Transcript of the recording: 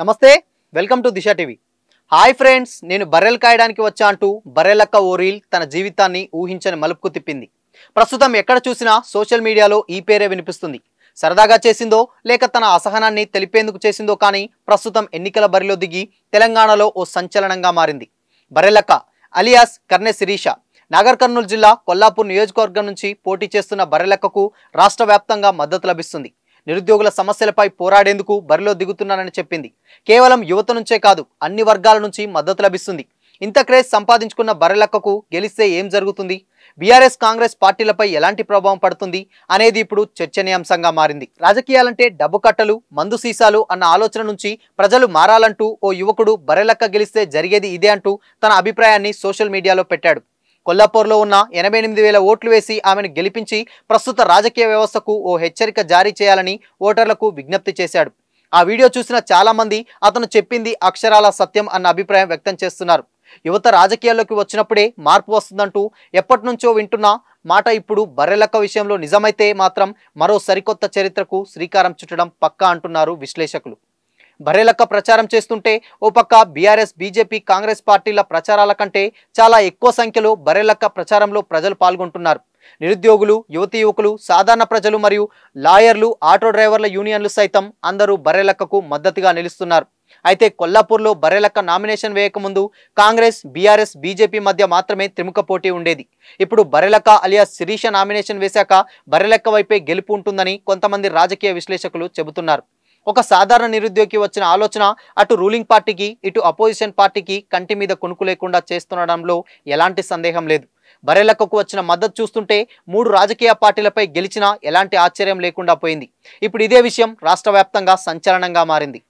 నమస్తే welcome to Disha TV hi friends నేను బర్రెలు కాయడానికి వచ్చా అంటూ బర్రెలక్క రీల్ తన జీవితాన్ని ఊహించని మలుపుకు తిప్పింది ప్రస్తుతం ఎక్కడ చూసినా సోషల్ మీడియాలో ఈ పేరే వినిపిస్తుంది సరదాగా చేసిందో లేక తన అసహనాన్ని తెలిపేందుకు చేసిందో కానీ ప్రస్తుతం ఎన్నికల బరిలో దిగి తెలంగాణలో ఓ సంచలనంగా మారింది బర్రెలక్క అలియాస్ కర్ణె శిరీష నాగర్ కర్నూలు జిల్లా కొల్లాపూర్ నియోజకవర్గం నుంచి పోటీ చేస్తున్న బర్రెలక్కకు రాష్ట్ర మద్దతు లభిస్తుంది నిరుద్యోగుల సమస్యలపై పోరాడేందుకు బరిలో దిగుతున్నానని చెప్పింది కేవలం యువత నుంచే కాదు అన్ని వర్గాల నుంచి మద్దతు లభిస్తుంది ఇంత క్రేజ్ సంపాదించుకున్న బర్రెలక్కకు గెలిస్తే ఏం జరుగుతుంది బీఆర్ఎస్ కాంగ్రెస్ పార్టీలపై ఎలాంటి ప్రభావం పడుతుంది అనేది ఇప్పుడు చర్చనీయాంశంగా మారింది రాజకీయాలంటే డబ్బు కట్టలు మందు సీసాలు అన్న ఆలోచన నుంచి ప్రజలు మారాలంటూ ఓ యువకుడు బర్రెలక్క గెలిస్తే జరిగేది ఇదే అంటూ తన అభిప్రాయాన్ని సోషల్ మీడియాలో పెట్టాడు కొల్లాపూర్లో ఉన్న ఎనభై ఎనిమిది వేల ఓట్లు వేసి ఆమెను గెలిపించి ప్రస్తుత రాజకీయ వ్యవస్థకు ఓ హెచ్చరిక జారీ చేయాలని ఓటర్లకు విజ్ఞప్తి చేశాడు ఆ వీడియో చూసిన చాలామంది అతను చెప్పింది అక్షరాల సత్యం అన్న అభిప్రాయం వ్యక్తం చేస్తున్నారు యువత రాజకీయాల్లోకి వచ్చినప్పుడే మార్పు వస్తుందంటూ ఎప్పటి నుంచో వింటున్న మాట ఇప్పుడు బర్రెలక్క విషయంలో నిజమైతే మాత్రం మరో సరికొత్త చరిత్రకు శ్రీకారం చుట్టడం పక్కా అంటున్నారు విశ్లేషకులు బరేలక్క ప్రచారం చేస్తుంటే ఓ పక్క బీఆర్ఎస్ బీజేపీ కాంగ్రెస్ పార్టీల ప్రచారాల కంటే చాలా ఎక్కువ సంఖ్యలో బరేలక్క ప్రచారంలో ప్రజలు పాల్గొంటున్నారు నిరుద్యోగులు యువతి యువకులు సాధారణ ప్రజలు మరియు లాయర్లు ఆటో డ్రైవర్ల యూనియన్లు సైతం అందరూ బరేలక్కకు మద్దతుగా నిలుస్తున్నారు అయితే కొల్లాపూర్లో బరేలక్క నామినేషన్ వేయకముందు కాంగ్రెస్ బీఆర్ఎస్ బీజేపీ మధ్య మాత్రమే త్రిముఖ పోటీ ఉండేది ఇప్పుడు బరేలక్క అలియా శిరీష నామినేషన్ వేశాక బరేలక్క వైపే గెలుపు ఉంటుందని కొంతమంది రాజకీయ విశ్లేషకులు చెబుతున్నారు ఒక సాధారణ నిరుద్యోగి వచ్చిన ఆలోచన అటు రూలింగ్ పార్టీకి ఇటు అపోజిషన్ పార్టీకి కంటి మీద కొనుకు లేకుండా చేస్తుండడంలో ఎలాంటి సందేహం లేదు బరెలకు వచ్చిన మద్దతు చూస్తుంటే మూడు రాజకీయ పార్టీలపై గెలిచినా ఎలాంటి ఆశ్చర్యం లేకుండా పోయింది ఇప్పుడు ఇదే విషయం రాష్ట్ర సంచలనంగా మారింది